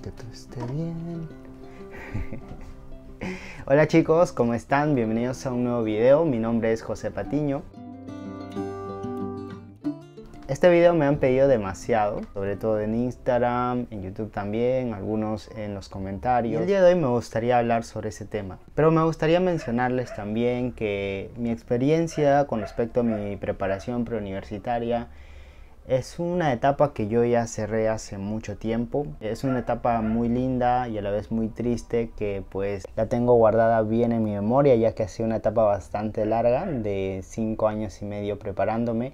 que todo esté bien. Hola chicos, ¿cómo están? Bienvenidos a un nuevo video. Mi nombre es José Patiño. Este video me han pedido demasiado, sobre todo en Instagram, en YouTube también, algunos en los comentarios. el día de hoy me gustaría hablar sobre ese tema. Pero me gustaría mencionarles también que mi experiencia con respecto a mi preparación preuniversitaria es una etapa que yo ya cerré hace mucho tiempo. Es una etapa muy linda y a la vez muy triste que pues la tengo guardada bien en mi memoria ya que ha una etapa bastante larga de 5 años y medio preparándome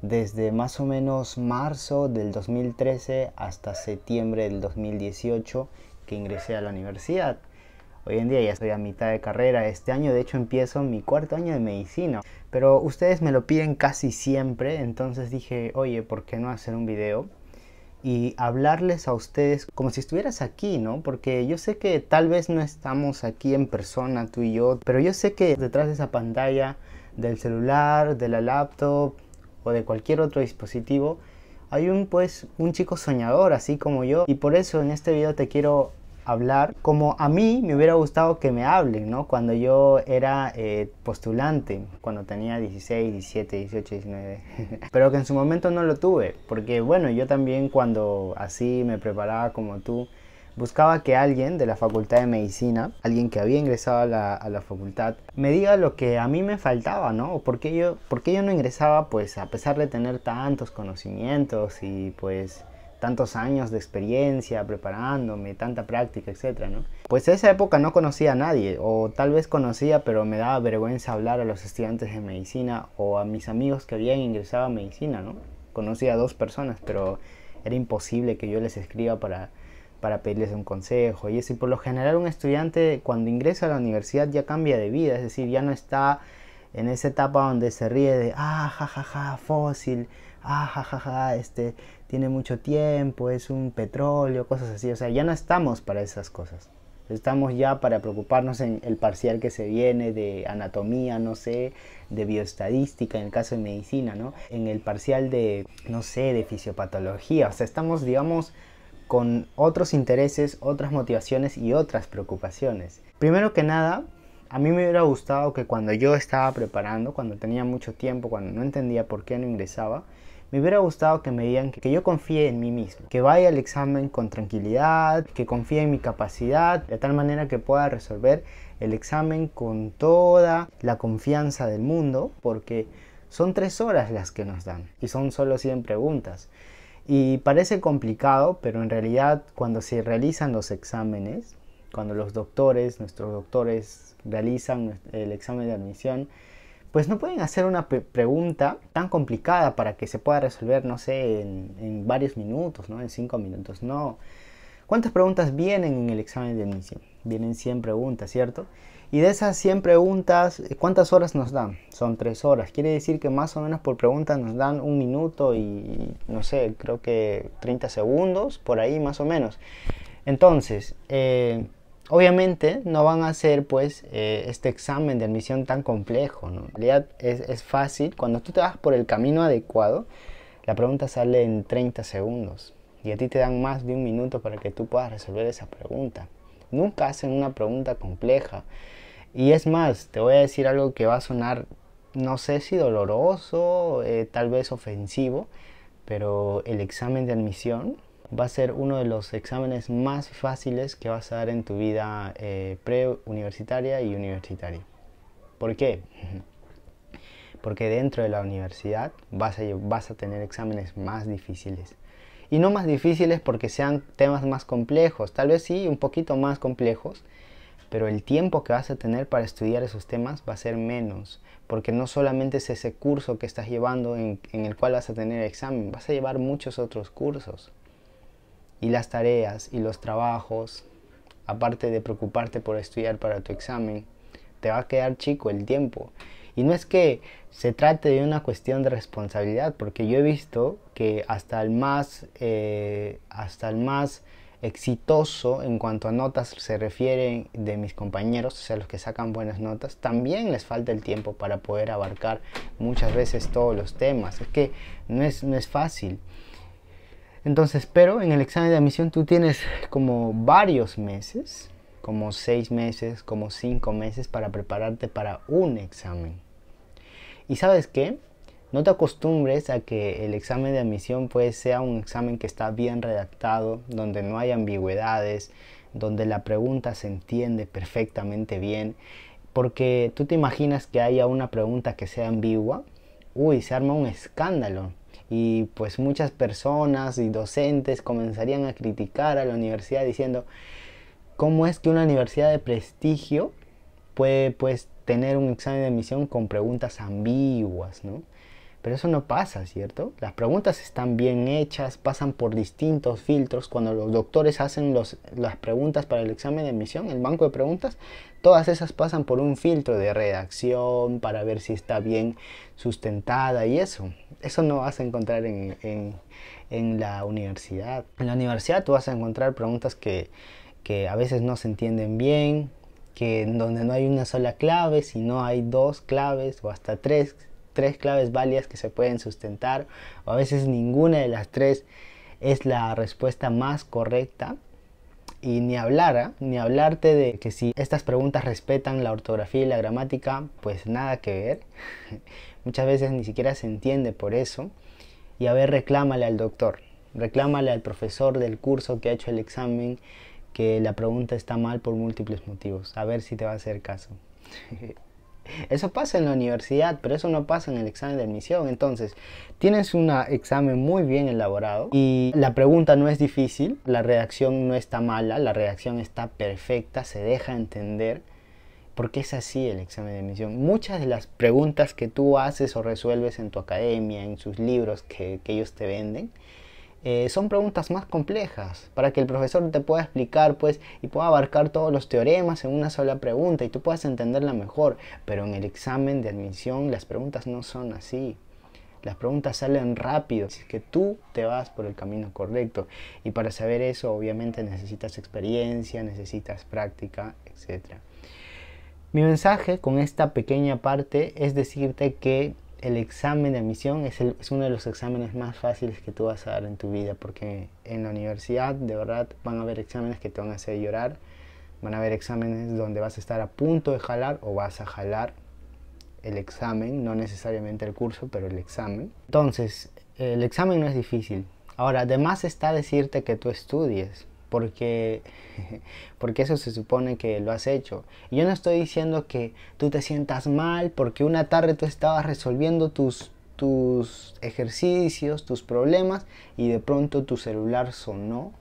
desde más o menos marzo del 2013 hasta septiembre del 2018 que ingresé a la universidad. Hoy en día ya estoy a mitad de carrera, este año de hecho empiezo mi cuarto año de medicina. Pero ustedes me lo piden casi siempre, entonces dije, oye, ¿por qué no hacer un video? Y hablarles a ustedes como si estuvieras aquí, ¿no? Porque yo sé que tal vez no estamos aquí en persona, tú y yo, pero yo sé que detrás de esa pantalla del celular, de la laptop o de cualquier otro dispositivo, hay un pues un chico soñador así como yo y por eso en este video te quiero hablar como a mí me hubiera gustado que me hablen, ¿no? Cuando yo era eh, postulante, cuando tenía 16, 17, 18, 19. Pero que en su momento no lo tuve, porque bueno, yo también cuando así me preparaba como tú, buscaba que alguien de la Facultad de Medicina, alguien que había ingresado a la, facultad, me diga lo que a mí me faltaba, ¿no? yo, por qué yo no ingresaba, pues a pesar de tener tantos conocimientos y pues tantos años de experiencia preparándome, tanta práctica, etc., ¿no? Pues en esa época no conocía a nadie, o tal vez conocía, pero me daba vergüenza hablar a los estudiantes de medicina o a mis amigos que habían ingresado a medicina, ¿no? Conocía a dos personas, pero era imposible que yo les escriba para, para pedirles un consejo y es por lo general un estudiante cuando ingresa a la universidad ya cambia de vida, es decir, ya no está en esa etapa donde se ríe de, ah, jajaja, ja, ja, fósil, ah, jajaja, ja, este, tiene mucho tiempo, es un petróleo, cosas así. O sea, ya no estamos para esas cosas. Estamos ya para preocuparnos en el parcial que se viene de anatomía, no sé, de bioestadística en el caso de medicina, ¿no? En el parcial de, no sé, de fisiopatología. O sea, estamos, digamos, con otros intereses, otras motivaciones y otras preocupaciones. Primero que nada, a mí me hubiera gustado que cuando yo estaba preparando, cuando tenía mucho tiempo, cuando no entendía por qué no ingresaba, me hubiera gustado que me digan que, yo confíe en mí mismo, que vaya al examen con tranquilidad, que confíe en mi capacidad, de tal manera que pueda resolver el examen con toda la confianza del mundo, porque son tres horas las que nos dan y son solo 100 preguntas. Y parece complicado, pero en realidad cuando se realizan los exámenes, cuando los doctores, nuestros doctores, realizan el examen de admisión, pues no pueden hacer una pregunta tan complicada para que se pueda resolver, no sé, en, varios minutos, ¿no? En cinco minutos, no. ¿Cuántas preguntas vienen en el examen de admisión? Vienen 100 preguntas, ¿cierto? Y de esas 100 preguntas, ¿cuántas horas nos dan? Son tres horas. Quiere decir que más o menos por pregunta nos dan un minuto y, no sé, creo que 30 segundos, por ahí más o menos. Entonces, eh, Obviamente no van a hacer pues eh, este examen de admisión tan complejo, En realidad es, fácil, cuando tú te vas por el camino adecuado, la pregunta sale en 30 segundos y a ti te dan más de un minuto para que tú puedas resolver esa pregunta. Nunca hacen una pregunta compleja. Y es más, te voy a decir algo que va a sonar, no sé si doloroso, eh, tal vez ofensivo, pero el examen de admisión va a ser uno de los exámenes más fáciles que vas a dar en tu vida eh, preuniversitaria y universitaria. ¿Por qué? Porque dentro de la universidad vas a, tener exámenes más difíciles. Y no más difíciles porque sean temas más complejos, tal vez sí, un poquito más complejos, pero el tiempo que vas a tener para estudiar esos temas va a ser menos, porque no solamente es ese curso que estás llevando en el cual vas a tener examen, vas a llevar muchos otros cursos y las tareas y los trabajos, aparte de preocuparte por estudiar para tu examen, te va a quedar chico el tiempo. Y no es que se trate de una cuestión de responsabilidad, porque yo he visto que hasta el más, eh, hasta el más exitoso en cuanto a notas se refieren de mis compañeros, o sea, los que sacan buenas notas, también les falta el tiempo para poder abarcar muchas veces todos los temas. Es que no es fácil. Entonces, pero en el examen de admisión tú tienes como varios meses, como seis meses, como cinco meses para prepararte para un examen. Y sabes qué? No te acostumbres a que el examen de admisión pues sea un examen que está bien redactado, donde no hay ambigüedades, donde la pregunta se entiende perfectamente bien, porque tú te imaginas que haya una pregunta que sea ambigua, uy, se arma un escándalo y pues muchas personas y docentes comenzarían a criticar a la universidad diciendo cómo es que una universidad de prestigio puede pues tener un examen de admisión con preguntas ambiguas, ¿no? Pero eso no pasa, ¿cierto? Las preguntas están bien hechas, pasan por distintos filtros. Cuando los doctores hacen las preguntas para el examen de admisión, el banco de preguntas, todas esas pasan por un filtro de redacción para ver si está bien sustentada y eso. Eso no vas a encontrar en, la universidad. En la universidad tú vas a encontrar preguntas que, que a veces no se entienden bien, que en donde no hay una sola clave, sino hay dos claves o hasta tres tres claves válidas que se pueden sustentar o a veces ninguna de las tres es la respuesta más correcta. Y ni hablar, ¿ah? ni hablarte de que si estas preguntas respetan la ortografía y la gramática, pues nada que ver. Muchas veces ni siquiera se entiende por eso. Y a ver, reclámale al doctor, reclámale al profesor del curso que ha hecho el examen que la pregunta está mal por múltiples motivos. A ver si te va a hacer caso. Eso pasa en la universidad, pero eso no pasa en el examen de admisión. Entonces, tienes un examen muy bien elaborado y la pregunta no es difícil, la redacción no está mala, la reacción está perfecta, se deja entender. Porque es así el examen de admisión. Muchas de las preguntas que tú haces o resuelves en tu academia, en sus libros que ellos te venden, eh, son preguntas más complejas para que el profesor te pueda explicar pues y pueda abarcar todos los teoremas en una sola pregunta y tú puedas entenderla mejor. Pero en el examen de admisión las preguntas no son así. Las preguntas salen rápido, así que tú te vas por el camino correcto. Y para saber eso obviamente necesitas experiencia, necesitas práctica, etc. Mi mensaje con esta pequeña parte es decirte que el examen de admisión es, uno de los exámenes más fáciles que tú vas a dar en tu vida, porque en la universidad de verdad van a haber exámenes que te van a hacer llorar, van a haber exámenes donde vas a estar a punto de jalar o vas a jalar el examen, no necesariamente el curso, pero el examen. Entonces, el examen no es difícil. Ahora, además está decirte que tú estudies, porque, porque eso se supone que lo has hecho. yo no estoy diciendo que tú te sientas mal porque una tarde tú estabas resolviendo tus, tus ejercicios, tus problemas y de pronto tu celular sonó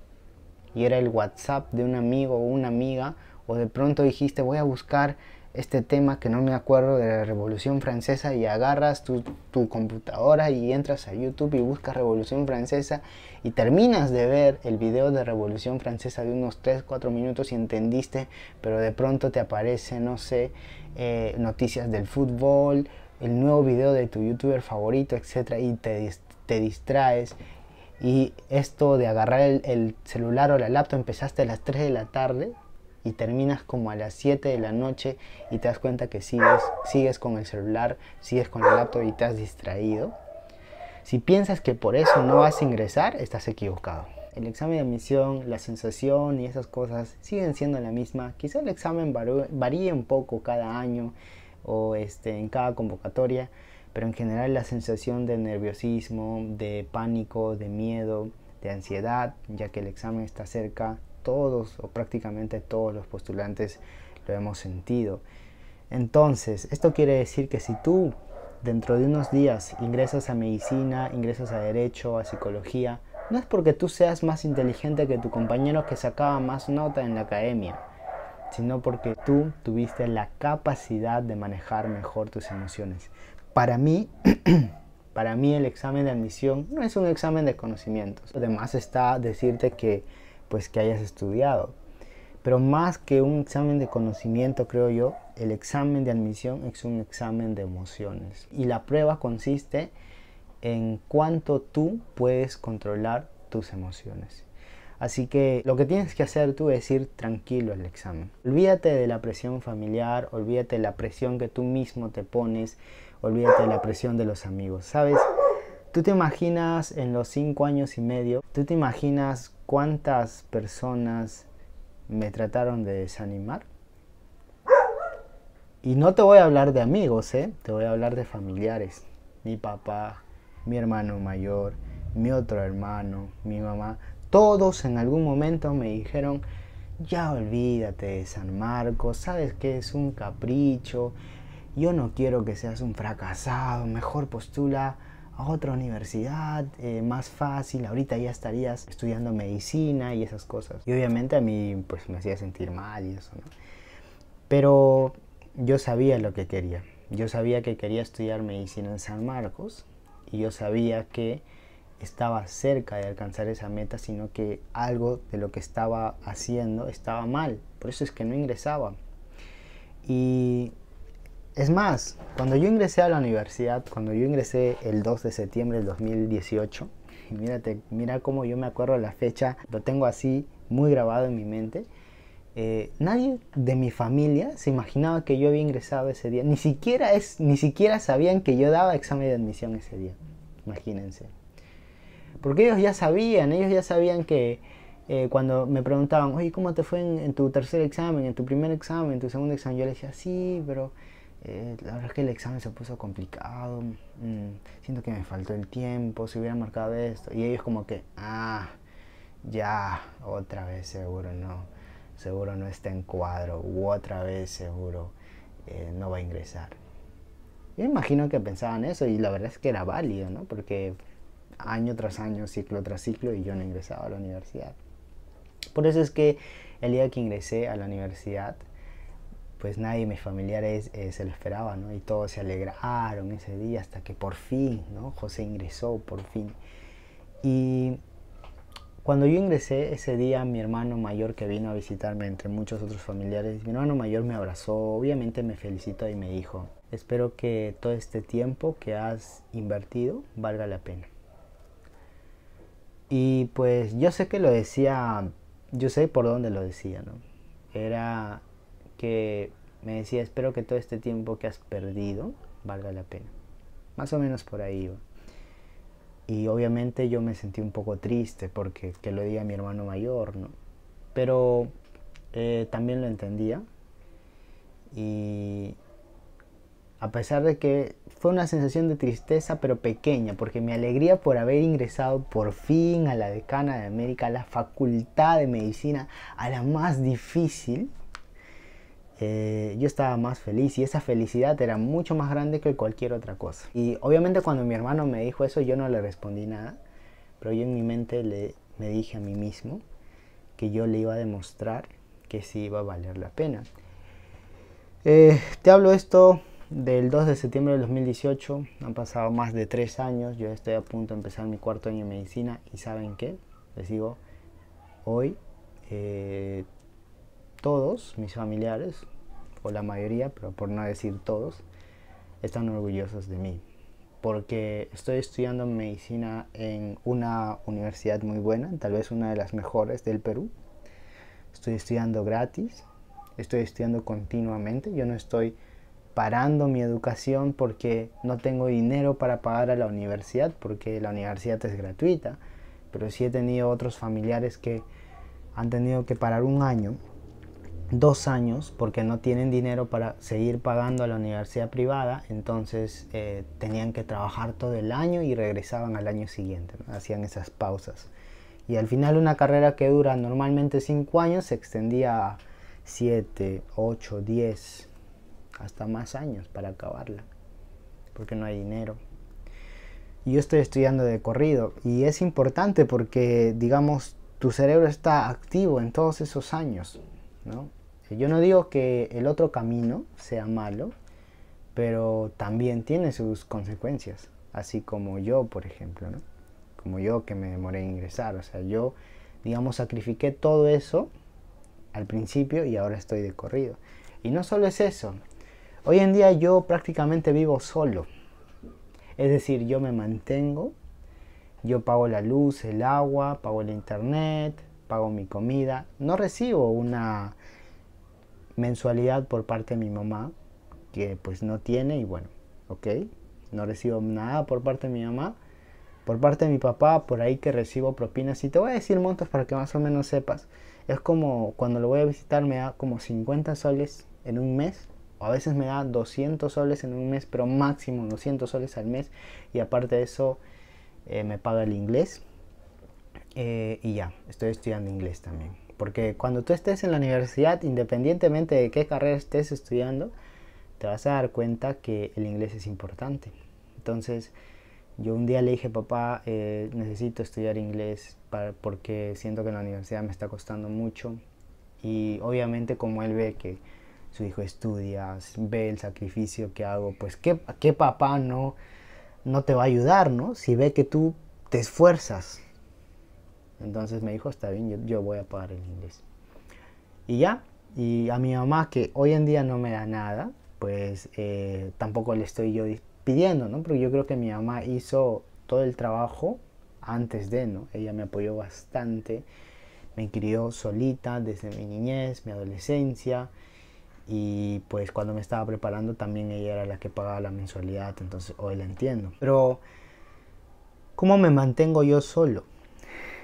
y era el WhatsApp de un amigo o una amiga o de pronto dijiste voy a buscar este tema que no me acuerdo de la Revolución Francesa y agarras tu, tu, computadora y entras a YouTube y buscas Revolución Francesa y terminas de ver el video de Revolución Francesa de unos 3-4 minutos y entendiste, pero de pronto te aparece, no sé, eh, noticias del fútbol, el nuevo video de tu youtuber favorito, etcétera, y te, distraes y esto de agarrar el, el, celular o la laptop empezaste a las 3 de la tarde y terminas como a las 7 de la noche y te das cuenta que sigues, sigues con el celular, sigues con el laptop y te has distraído. Si piensas que por eso no vas a ingresar, estás equivocado. El examen de admisión, la sensación y esas cosas siguen siendo la misma. Quizá el examen varíe un poco cada año o este, en cada convocatoria, pero en general la sensación de nerviosismo, de pánico, de miedo, de ansiedad, ya que el examen está cerca, todos o prácticamente todos los postulantes lo hemos sentido. Entonces, esto quiere decir que si tú dentro de unos días ingresas a medicina, ingresas a derecho, a psicología, no es porque tú seas más inteligente que tu compañero que sacaba más nota en la academia, sino porque tú tuviste la capacidad de manejar mejor tus emociones. Para mí, para mí el examen de admisión no es un examen de conocimientos. Además está decirte que pues que hayas estudiado. Pero más que un examen de conocimiento, creo yo, el examen de admisión es un examen de emociones. Y la prueba consiste en cuánto tú puedes controlar tus emociones. Así que lo que tienes que hacer tú es ir tranquilo al examen. Olvídate de la presión familiar, olvídate de la presión que tú mismo te pones, olvídate de la presión de los amigos. ¿Sabes? Tú te imaginas en los cinco años y medio, tú te imaginas cuántas personas me trataron de desanimar. Y no te voy a hablar de amigos, ¿eh? te voy a hablar de familiares. Mi papá, mi hermano mayor, mi otro hermano, mi mamá. Todos en algún momento me dijeron, ya olvídate de San Marcos, sabes que es un capricho, yo no quiero que seas un fracasado, mejor postula a otra universidad, eh, más fácil, ahorita ya estarías estudiando medicina y esas cosas. Y obviamente a mí pues me hacía sentir mal y eso, ¿no? Pero yo sabía lo que quería. Yo sabía que quería estudiar medicina en San Marcos y yo sabía que estaba cerca de alcanzar esa meta, sino que algo de lo que estaba haciendo estaba mal. Por eso es que no ingresaba. Y es más, cuando yo ingresé a la universidad, cuando yo ingresé el 2 de septiembre del 2018, y mírate, mira cómo yo me acuerdo la fecha, lo tengo así muy grabado en mi mente. Eh, nadie de mi familia se imaginaba que yo había ingresado ese día, ni siquiera, es, ni siquiera sabían que yo daba examen de admisión ese día, imagínense. Porque ellos ya sabían, ellos ya sabían que, eh, cuando me preguntaban, oye, ¿cómo te fue en, en, tu tercer examen, en tu primer examen, en tu segundo examen? Yo les decía, sí, pero eh, la verdad es que el examen se puso complicado, mm, siento que me faltó el tiempo, si hubiera marcado esto. Y ellos como que, ah, ya, otra vez seguro no, seguro no está en cuadro, u otra vez seguro eh, no va a ingresar. Yo imagino que pensaban eso y la verdad es que era válido, ¿no? Porque año tras año, ciclo tras ciclo y yo no ingresaba a la universidad. Por eso es que el día que ingresé a la universidad, pues nadie de mis familiares eh, se lo esperaba, ¿no? Y todos se alegraron ese día hasta que por fin, ¿no? José ingresó, por fin. Y cuando yo ingresé ese día, mi hermano mayor que vino a visitarme, entre muchos otros familiares, mi hermano mayor me abrazó, obviamente me felicitó y me dijo, espero que todo este tiempo que has invertido valga la pena. Y pues yo sé que lo decía, yo sé por dónde lo decía, ¿no? Era me decía, espero que todo este tiempo que has perdido valga la pena. Más o menos por ahí iba. Y obviamente yo me sentí un poco triste porque que lo diga mi hermano mayor, ¿no? Pero eh, también lo entendía. Y a pesar de que fue una sensación de tristeza, pero pequeña, porque mi alegría por haber ingresado por fin a la decana de América, a la facultad de medicina, a la más difícil, eh, yo estaba más feliz y esa felicidad era mucho más grande que cualquier otra cosa. Y obviamente cuando mi hermano me dijo eso yo no le respondí nada, pero yo en mi mente le, me dije a mí mismo que yo le iba a demostrar que sí iba a valer la pena. Eh, te hablo esto del 2 de septiembre de 2018, han pasado más de tres años, yo estoy a punto de empezar mi cuarto año en medicina y saben qué, les digo, hoy eh, todos mis familiares, o la mayoría, pero por no decir todos, están orgullosos de mí. Porque estoy estudiando medicina en una universidad muy buena, tal vez una de las mejores del Perú. Estoy estudiando gratis, estoy estudiando continuamente. Yo no estoy parando mi educación porque no tengo dinero para pagar a la universidad, porque la universidad es gratuita. Pero sí he tenido otros familiares que han tenido que parar un año dos años porque no tienen dinero para seguir pagando a la universidad privada, entonces eh, tenían que trabajar todo el año y regresaban al año siguiente, hacían esas pausas. Y al final una carrera que dura normalmente cinco años se extendía a siete ocho diez hasta más años para acabarla, porque no hay dinero. Y yo estoy estudiando de corrido y es importante porque, digamos, tu cerebro está activo en todos esos años, ¿no? Yo no digo que el otro camino sea malo, pero también tiene sus consecuencias, así como yo, por ejemplo, ¿no? Como yo que me demoré en ingresar, o sea, yo, digamos, sacrifiqué todo eso al principio y ahora estoy de corrido. Y no solo es eso, hoy en día yo prácticamente vivo solo, es decir, yo me mantengo, yo pago la luz, el agua, pago el internet, pago mi comida, no recibo una mensualidad por parte de mi mamá, que pues no tiene y bueno, ok, no recibo nada por parte de mi mamá. Por parte de mi papá, por ahí que recibo propinas y te voy a decir montos para que más o menos sepas. Es como cuando lo voy a visitar me da como 50 soles en un mes o a veces me da 200 soles en un mes, pero máximo 200 soles al mes y aparte de eso eh, me paga el inglés eh, y ya, estoy estudiando inglés también. Porque cuando tú estés en la universidad, independientemente de qué carrera estés estudiando, te vas a dar cuenta que el inglés es importante. Entonces, yo un día le dije, papá, eh, necesito estudiar inglés porque siento que la universidad me está costando mucho. Y obviamente como él ve que su hijo estudia, ve el sacrificio que hago, pues ¿qué, qué papá no, no te va a ayudar, ¿no? Si ve que tú te esfuerzas, entonces me dijo, está bien, yo, voy a pagar el inglés. Y ya, y a mi mamá, que hoy en día no me da nada, pues eh, tampoco le estoy yo pidiendo, ¿no? Porque yo creo que mi mamá hizo todo el trabajo antes de, ¿no? Ella me apoyó bastante, me crió solita desde mi niñez, mi adolescencia, y pues cuando me estaba preparando también ella era la que pagaba la mensualidad, entonces hoy la entiendo. Pero, ¿cómo me mantengo yo solo?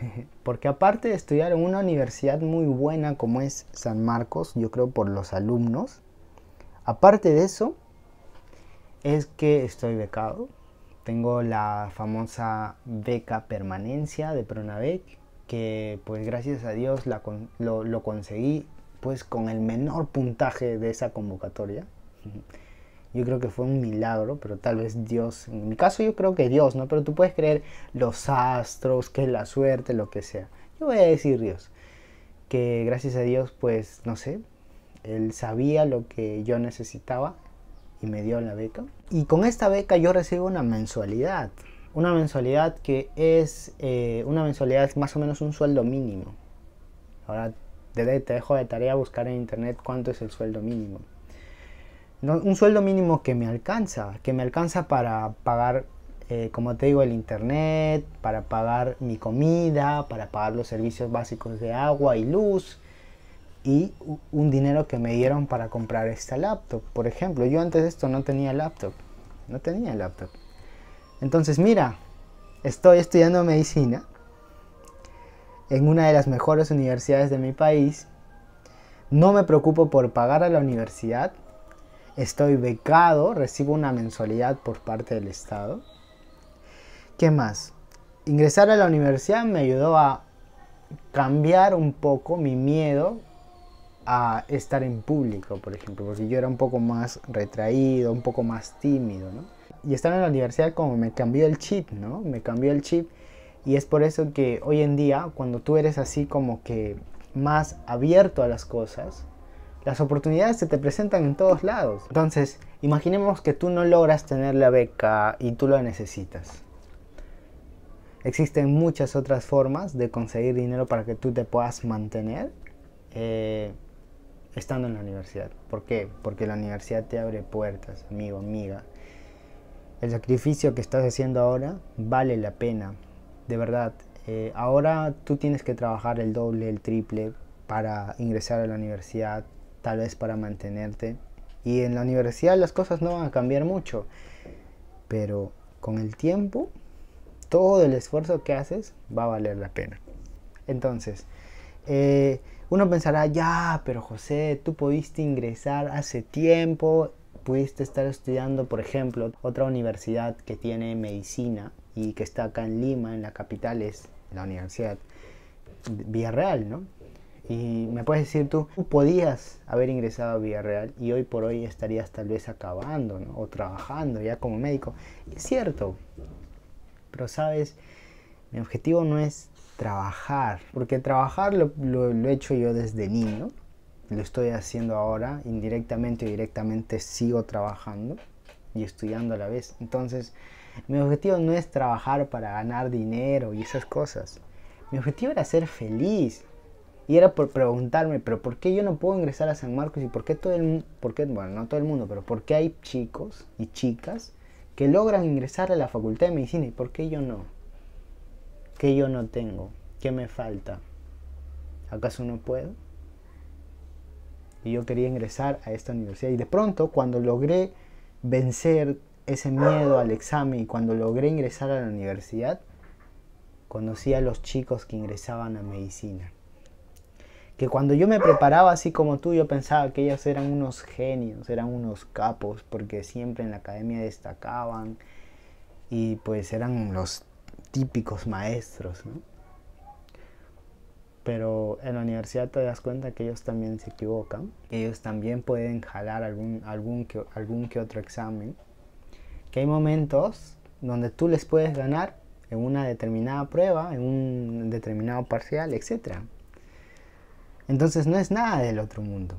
porque aparte de estudiar en una universidad muy buena como es San Marcos, yo creo por los alumnos, aparte de eso, es que estoy becado. Tengo la famosa beca permanencia de Pronabec, que pues gracias a Dios la lo, lo, conseguí pues con el menor puntaje de esa convocatoria. Yo creo que fue un milagro, pero tal vez Dios, en mi caso yo creo que Dios, ¿no? Pero tú puedes creer los astros, que es la suerte, lo que sea. Yo voy a decir Dios, que gracias a Dios, pues, no sé, Él sabía lo que yo necesitaba y me dio la beca. Y con esta beca yo recibo una mensualidad, una mensualidad que es eh, una mensualidad más o menos un sueldo mínimo. Ahora te dejo de tarea buscar en internet cuánto es el sueldo mínimo un sueldo mínimo que me alcanza, que me alcanza para pagar, eh, como te digo, el internet, para pagar mi comida, para pagar los servicios básicos de agua y luz y un dinero que me dieron para comprar esta laptop. Por ejemplo, yo antes de esto no tenía laptop, no tenía laptop. Entonces, mira, estoy estudiando medicina en una de las mejores universidades de mi país. No me preocupo por pagar a la universidad, Estoy becado, recibo una mensualidad por parte del Estado. ¿Qué más? Ingresar a la universidad me ayudó a cambiar un poco mi miedo a estar en público, por ejemplo, porque yo era un poco más retraído, un poco más tímido, ¿no? Y estar en la universidad como me cambió el chip, ¿no? Me cambió el chip y es por eso que hoy en día, cuando tú eres así como que más abierto a las cosas, las oportunidades se te presentan en todos lados. Entonces, imaginemos que tú no logras tener la beca y tú la necesitas. Existen muchas otras formas de conseguir dinero para que tú te puedas mantener eh, estando en la universidad. ¿Por qué? Porque la universidad te abre puertas, amigo, amiga. El sacrificio que estás haciendo ahora vale la pena, de verdad. Eh, ahora tú tienes que trabajar el doble, el triple para ingresar a la universidad, tal vez para mantenerte. Y en la universidad las cosas no van a cambiar mucho, pero con el tiempo todo el esfuerzo que haces va a valer la pena. Entonces, eh, uno pensará, ya, pero José, tú pudiste ingresar hace tiempo, pudiste estar estudiando, por ejemplo, otra universidad que tiene medicina y que está acá en Lima, en la capital, es la Universidad Villarreal, ¿no? Y me puedes decir tú, tú podías haber ingresado a real y hoy por hoy estarías tal vez acabando o trabajando ya como médico. Es cierto, pero sabes, mi objetivo no es trabajar, porque trabajar lo, he hecho yo desde niño, lo estoy haciendo ahora, indirectamente y directamente sigo trabajando y estudiando a la vez. Entonces, mi objetivo no es trabajar para ganar dinero y esas cosas. Mi objetivo era ser feliz, y era por preguntarme, pero ¿por qué yo no puedo ingresar a San Marcos? ¿Y por qué todo el mundo, bueno, no todo el mundo, pero por qué hay chicos y chicas que logran ingresar a la Facultad de Medicina? ¿Y por qué yo no? ¿Qué yo no tengo? ¿Qué me falta? ¿Acaso no puedo? Y yo quería ingresar a esta universidad. Y de pronto, cuando logré vencer ese miedo al examen y cuando logré ingresar a la universidad, conocí a los chicos que ingresaban a medicina que cuando yo me preparaba así como tú, yo pensaba que ellos eran unos genios, eran unos capos, porque siempre en la academia destacaban y pues eran los típicos maestros, ¿no? Pero en la universidad te das cuenta que ellos también se equivocan, ellos también pueden jalar algún, que, algún que otro examen, que hay momentos donde tú les puedes ganar en una determinada prueba, en un determinado parcial, etcétera. Entonces no es nada del otro mundo.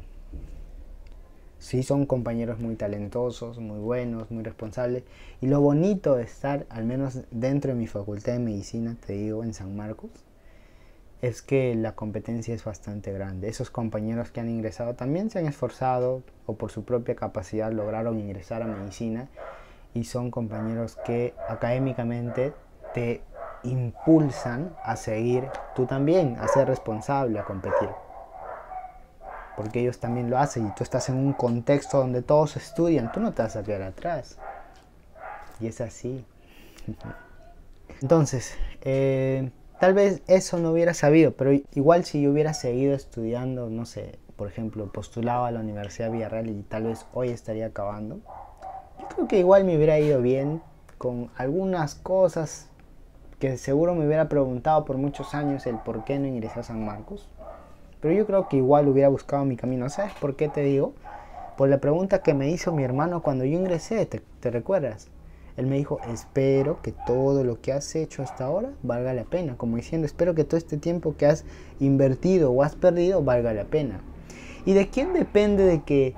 Sí, son compañeros muy talentosos, muy buenos, muy responsables. Y lo bonito de estar, al menos dentro de mi facultad de medicina, te digo, en San Marcos, es que la competencia es bastante grande. Esos compañeros que han ingresado también se han esforzado o por su propia capacidad lograron ingresar a medicina y son compañeros que académicamente te impulsan a seguir tú también, a ser responsable, a competir porque ellos también lo hacen y tú estás en un contexto donde todos estudian, tú no te vas a quedar atrás. Y es así. Entonces, eh, tal vez eso no hubiera sabido, pero igual si yo hubiera seguido estudiando, no sé, por ejemplo, postulado a la Universidad Villarreal y tal vez hoy estaría acabando, yo creo que igual me hubiera ido bien con algunas cosas que seguro me hubiera preguntado por muchos años el por qué no ingresé a San Marcos. Pero yo creo que igual hubiera buscado mi camino. ¿Sabes por qué te digo? Por la pregunta que me hizo mi hermano cuando yo ingresé, ¿te, recuerdas? Él me dijo, espero que todo lo que has hecho hasta ahora valga la pena. Como diciendo, espero que todo este tiempo que has invertido o has perdido valga la pena. ¿Y de quién depende de que,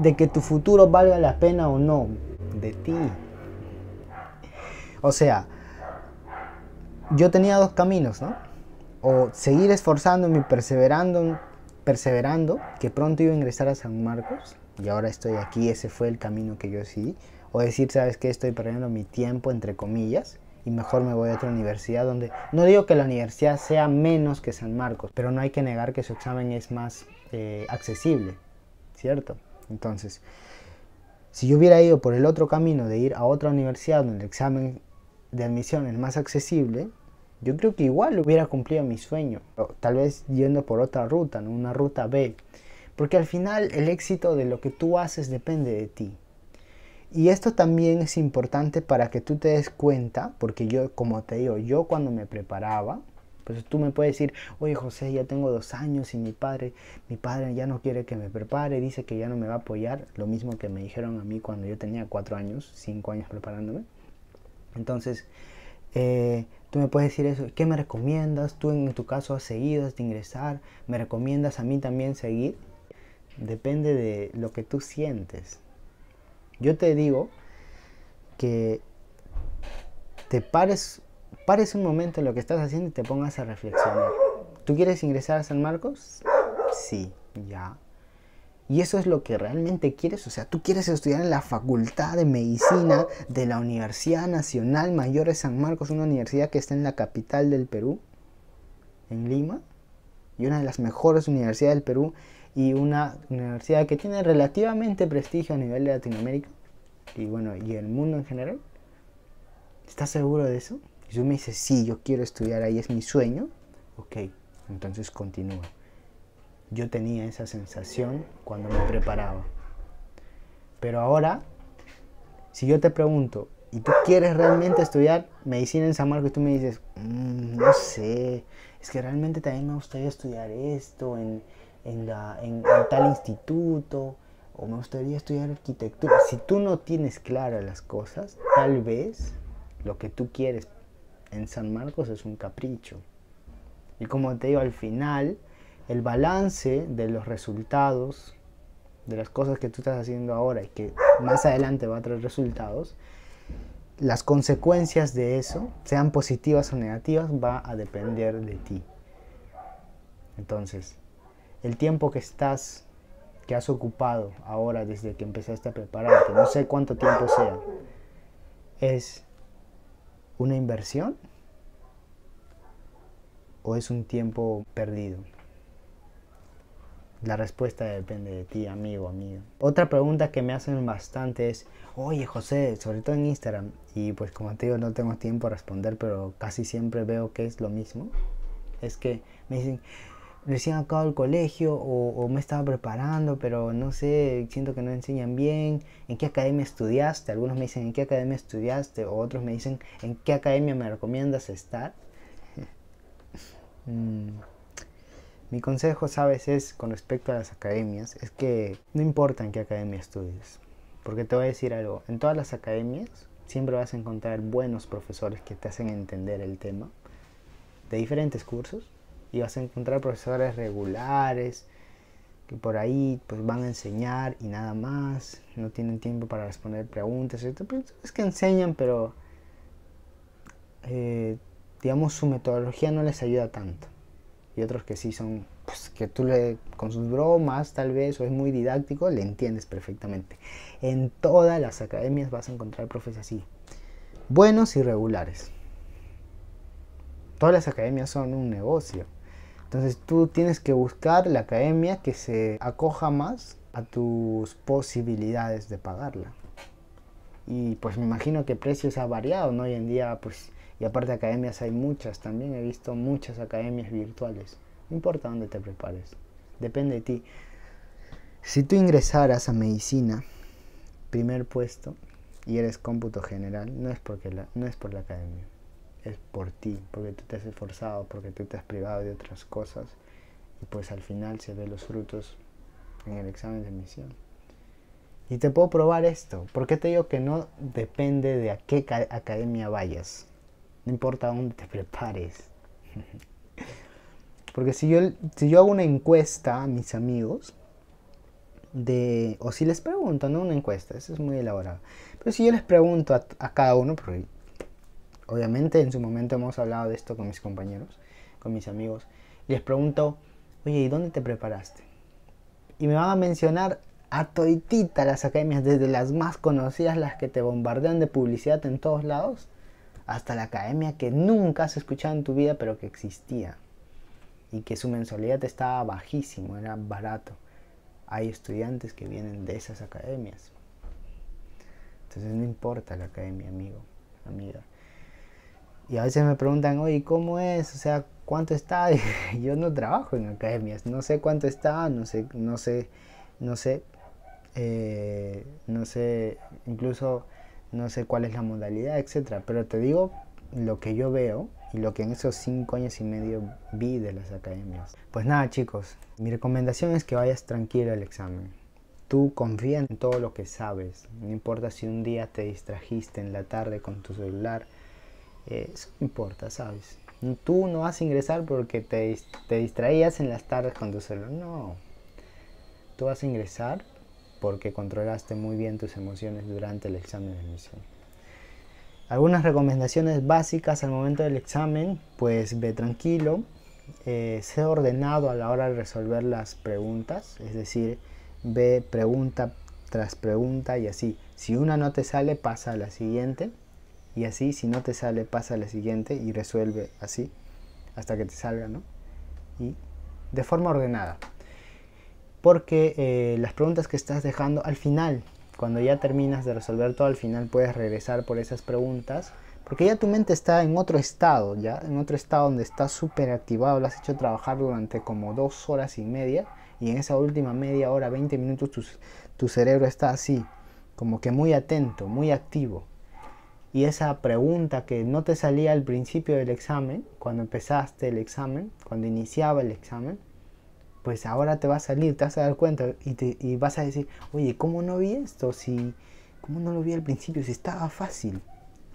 de que tu futuro valga la pena o no? De ti. O sea, yo tenía dos caminos, ¿no? o seguir esforzándome y perseverando, perseverando, que pronto iba a ingresar a San Marcos y ahora estoy aquí, ese fue el camino que yo sí o decir, sabes que estoy perdiendo mi tiempo, entre comillas, y mejor me voy a otra universidad donde, no digo que la universidad sea menos que San Marcos, pero no hay que negar que su examen es más eh, accesible, ¿cierto? Entonces, si yo hubiera ido por el otro camino de ir a otra universidad donde el examen de admisión es más accesible, yo creo que igual hubiera cumplido mi sueño, tal vez yendo por otra ruta, una ruta B, porque al final el éxito de lo que tú haces depende de ti. Y esto también es importante para que tú te des cuenta, porque yo, como te digo, yo cuando me preparaba, pues tú me puedes decir, oye José, ya tengo dos años y mi padre, mi padre ya no quiere que me prepare, dice que ya no me va a apoyar, lo mismo que me dijeron a mí cuando yo tenía cuatro años, cinco años preparándome. Entonces, eh, Tú me puedes decir eso, ¿qué me recomiendas? Tú en tu caso has seguido, de ingresar, ¿me recomiendas a mí también seguir? Depende de lo que tú sientes. Yo te digo que te pares, pares un momento en lo que estás haciendo y te pongas a reflexionar. ¿Tú quieres ingresar a San Marcos? Sí, ya, y eso es lo que realmente quieres. O sea, tú quieres estudiar en la Facultad de Medicina de la Universidad Nacional Mayor de San Marcos, una universidad que está en la capital del Perú, en Lima, y una de las mejores universidades del Perú, y una universidad que tiene relativamente prestigio a nivel de Latinoamérica, y bueno, y el mundo en general. ¿Estás seguro de eso? Y tú me dices, sí, yo quiero estudiar ahí, es mi sueño. Ok, entonces continúa. Yo tenía esa sensación cuando me preparaba. Pero ahora, si yo te pregunto, ¿y tú quieres realmente estudiar medicina en San Marcos? Y tú me dices, mm, no sé, es que realmente también me gustaría estudiar esto en, en, en tal instituto, o me gustaría estudiar arquitectura. Si tú no tienes claras las cosas, tal vez lo que tú quieres en San Marcos es un capricho. Y como te digo, al final el balance de los resultados, de las cosas que tú estás haciendo ahora y que más adelante va a traer resultados, las consecuencias de eso, sean positivas o negativas, va a depender de ti. Entonces, el tiempo que estás, que has ocupado ahora desde que empezaste a prepararte, no sé cuánto tiempo sea, es una inversión o es un tiempo perdido. La respuesta depende de ti, amigo, amigo. Otra pregunta que me hacen bastante es, oye José, sobre todo en Instagram, y pues como te digo no tengo tiempo a responder, pero casi siempre veo que es lo mismo, es que me dicen, recién acabo el colegio o, me estaba preparando, pero no sé, siento que no enseñan bien, ¿en qué academia estudiaste? Algunos me dicen, ¿en qué academia estudiaste? O otros me dicen, ¿en qué academia me recomiendas estar? Mm. Mi consejo, sabes, es con respecto a las academias, es que no importa en qué academia estudies, porque te voy a decir algo, en todas las academias siempre vas a encontrar buenos profesores que te hacen entender el tema de diferentes cursos y vas a encontrar profesores regulares que por ahí pues van a enseñar y nada más, no tienen tiempo para responder preguntas, pues, es que enseñan pero eh, digamos su metodología no les ayuda tanto y otros que sí son, pues que tú le, con sus bromas tal vez, o es muy didáctico, le entiendes perfectamente. En todas las academias vas a encontrar profes así, buenos y regulares. Todas las academias son un negocio. Entonces tú tienes que buscar la academia que se acoja más a tus posibilidades de pagarla. Y pues me imagino que precios ha variado, ¿no? Hoy en día pues y aparte academias hay muchas, también he visto muchas academias virtuales. No importa dónde te prepares, depende de ti. Si tú ingresaras a medicina, primer puesto, y eres cómputo general, no es, porque no es por la academia, es por ti, porque tú te has esforzado, porque tú te has privado de otras cosas, y pues al final se ven los frutos en el examen de admisión. Y te puedo probar esto. porque te digo que no depende de a qué academia vayas? No importa dónde te prepares. Porque si yo, si yo hago una encuesta a mis amigos, de, o si les pregunto, no una encuesta, eso es muy elaborado. Pero si yo les pregunto a, cada uno, porque obviamente en su momento hemos hablado de esto con mis compañeros, con mis amigos, les pregunto, oye, ¿y dónde te preparaste? Y me van a mencionar a las academias, desde las más conocidas, las que te bombardean de publicidad en todos lados, hasta la academia que nunca has escuchado en tu vida, pero que existía. Y que su mensualidad estaba bajísimo, era barato. Hay estudiantes que vienen de esas academias. Entonces no importa la academia, amigo, amiga. Y a veces me preguntan, oye, ¿cómo es? O sea, ¿cuánto está? yo no trabajo en academias, no sé cuánto está, no sé, no sé, no sé, eh, no sé, incluso no sé cuál es la modalidad, etcétera. Pero te digo lo que yo veo y lo que en esos cinco años y medio vi de las academias. Pues nada, chicos, mi recomendación es que vayas tranquilo al examen. Tú confía en todo lo que sabes. No importa si un día te distrajiste en la tarde con tu celular. Eh, eso no importa, ¿sabes? Tú no vas a ingresar porque te, te distraías en las tardes con tu celular. No. Tú vas a ingresar porque controlaste muy bien tus emociones durante el examen de admisión. Algunas recomendaciones básicas al momento del examen, pues ve tranquilo, eh, sé ordenado a la hora de resolver las preguntas, es decir, ve pregunta tras pregunta y así. Si una no te sale, pasa a la siguiente. Y así, si no te sale, pasa a la siguiente y resuelve así hasta que te salga, ¿no? Y de forma ordenada porque eh, las preguntas que estás dejando al final, cuando ya terminas de resolver todo al final, puedes regresar por esas preguntas, porque ya tu mente está en otro estado, ya en otro estado donde está súper activado, lo has hecho trabajar durante como dos horas y media, y en esa última media hora, 20 minutos, tu cerebro está así, como que muy atento, muy activo. Y esa pregunta que no te salía al principio del examen, cuando empezaste el examen, cuando iniciaba el examen, pues ahora te va a salir, te vas a dar cuenta y, te, y vas a decir, oye, ¿cómo no vi esto? Si, ¿Cómo no lo vi al principio? Si estaba fácil.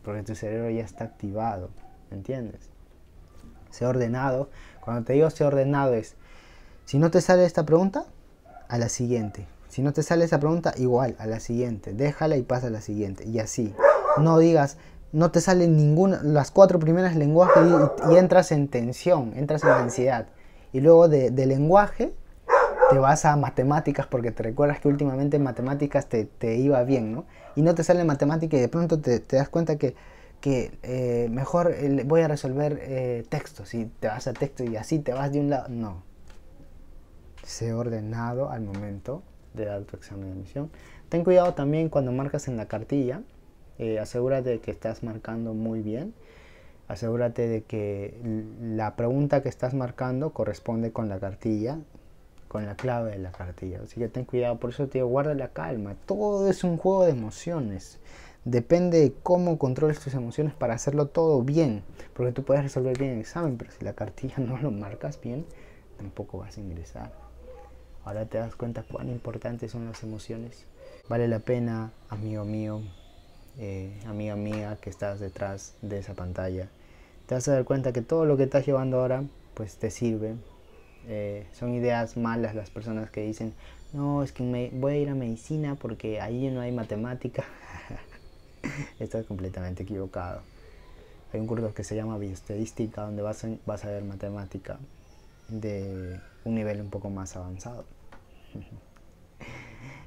Porque tu cerebro ya está activado, ¿me entiendes? Sé ordenado. Cuando te digo sé ordenado es, si no te sale esta pregunta, a la siguiente. Si no te sale esa pregunta, igual, a la siguiente. Déjala y pasa a la siguiente. Y así. No digas, no te salen ninguna, las cuatro primeras lenguajes y, entras en tensión, entras en ansiedad. Y luego de, lenguaje te vas a matemáticas porque te recuerdas que últimamente en matemáticas te, te iba bien, ¿no? Y no te sale matemática y de pronto te, te das cuenta que, que eh, mejor eh, voy a resolver eh, textos y te vas a texto y así te vas de un lado. No. Sé ordenado al momento de dar tu examen de admisión. Ten cuidado también cuando marcas en la cartilla. Eh, asegúrate que estás marcando muy bien asegúrate de que la pregunta que estás marcando corresponde con la cartilla, con la clave de la cartilla. Así que ten cuidado, por eso te digo, guarda la calma. Todo es un juego de emociones. Depende de cómo controles tus emociones para hacerlo todo bien. Porque tú puedes resolver bien el examen, pero si la cartilla no lo marcas bien, tampoco vas a ingresar. Ahora te das cuenta cuán importantes son las emociones. Vale la pena, amigo mío, eh, amiga mía, que estás detrás de esa pantalla. Te vas a dar cuenta que todo lo que estás llevando ahora, pues te sirve. Eh, son ideas malas las personas que dicen, no, es que me voy a ir a medicina porque ahí no hay matemática. estás completamente equivocado. Hay un curso que se llama biostatística donde vas vas a ver matemática de un nivel un poco más avanzado.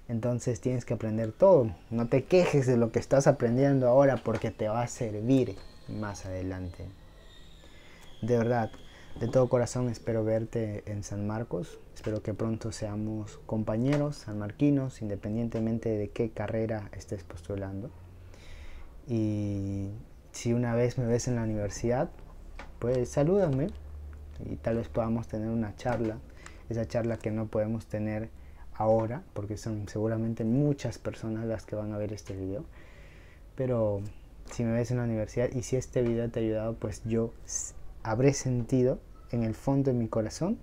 Entonces tienes que aprender todo. No te quejes de lo que estás aprendiendo ahora porque te va a servir más adelante. De verdad, de todo corazón espero verte en San Marcos. Espero que pronto seamos compañeros sanmarquinos, independientemente de qué carrera estés postulando. Y si una vez me ves en la universidad, pues salúdame y tal vez podamos tener una charla, esa charla que no podemos tener ahora, porque son seguramente muchas personas las que van a ver este video. Pero si me ves en la universidad y si este video te ha ayudado, pues yo habré sentido en el fondo de mi corazón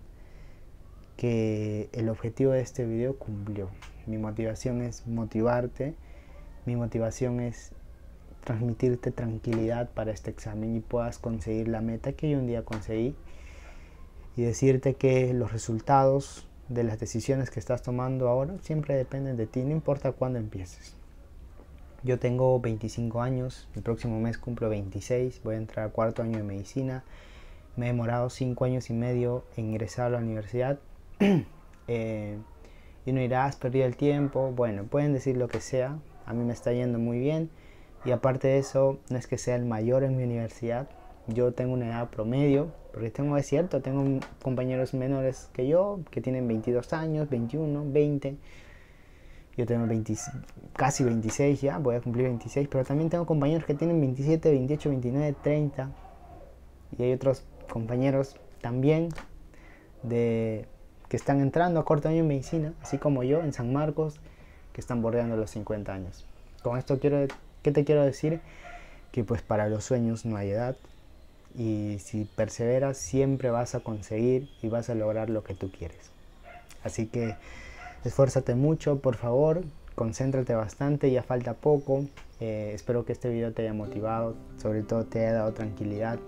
que el objetivo de este video cumplió. Mi motivación es motivarte, mi motivación es transmitirte tranquilidad para este examen y puedas conseguir la meta que yo un día conseguí y decirte que los resultados de las decisiones que estás tomando ahora siempre dependen de ti, no importa cuándo empieces. Yo tengo 25 años, el próximo mes cumplo 26, voy a entrar al cuarto año de medicina. Me he demorado 5 años y medio en ingresar a la universidad. Eh, y no irás ah, perdí el tiempo. Bueno, pueden decir lo que sea, a mí me está yendo muy bien. Y aparte de eso, no es que sea el mayor en mi universidad, yo tengo una edad promedio, porque tengo, es cierto, tengo compañeros menores que yo, que tienen 22 años, 21, 20. Yo tengo casi 26 ya, voy a cumplir 26, pero también tengo compañeros que tienen 27, 28, 29, 30. Y hay otros compañeros también de, que están entrando a corto año en medicina, así como yo en San Marcos, que están bordeando los 50 años. Con esto quiero, ¿qué te quiero decir? Que pues para los sueños no hay edad, y si perseveras siempre vas a conseguir y vas a lograr lo que tú quieres. Así que esfuérzate mucho, por favor, concéntrate bastante, ya falta poco. Eh, espero que este video te haya motivado, sobre todo te haya dado tranquilidad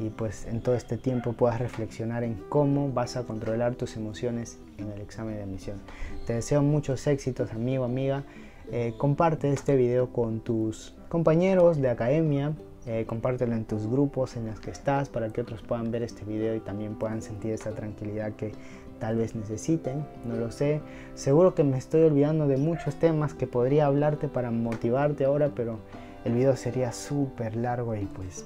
y pues en todo este tiempo puedas reflexionar en cómo vas a controlar tus emociones en el examen de admisión. Te deseo muchos éxitos, amigo, amiga. Eh, comparte este video con tus compañeros de academia eh, compártelo en tus grupos en los que estás para que otros puedan ver este video y también puedan sentir esa tranquilidad que tal vez necesiten, no lo sé. Seguro que me estoy olvidando de muchos temas que podría hablarte para motivarte ahora, pero el video sería súper largo y pues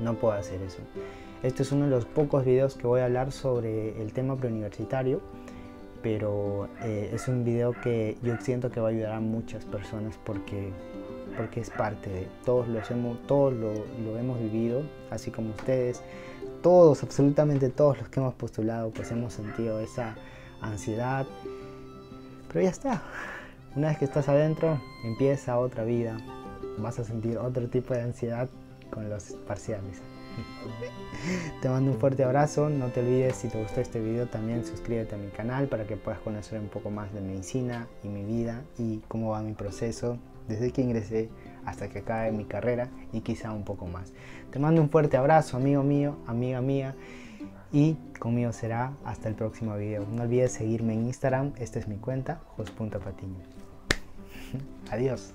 no puedo hacer eso. Este es uno de los pocos videos que voy a hablar sobre el tema preuniversitario, pero eh, es un video que yo siento que va a ayudar a muchas personas porque porque es parte de todos los hemos, todos lo, lo, hemos vivido, así como ustedes, todos, absolutamente todos los que hemos postulado, pues hemos sentido esa ansiedad, pero ya está. Una vez que estás adentro, empieza otra vida, vas a sentir otro tipo de ansiedad con los parciales. Te mando un fuerte abrazo, no te olvides si te gustó este video también suscríbete a mi canal para que puedas conocer un poco más de medicina y mi vida y cómo va mi proceso desde que ingresé hasta que acabe mi carrera y quizá un poco más. Te mando un fuerte abrazo, amigo mío, amiga mía, y conmigo será hasta el próximo video. No olvides seguirme en Instagram, esta es mi cuenta, jos.patiño. Adiós.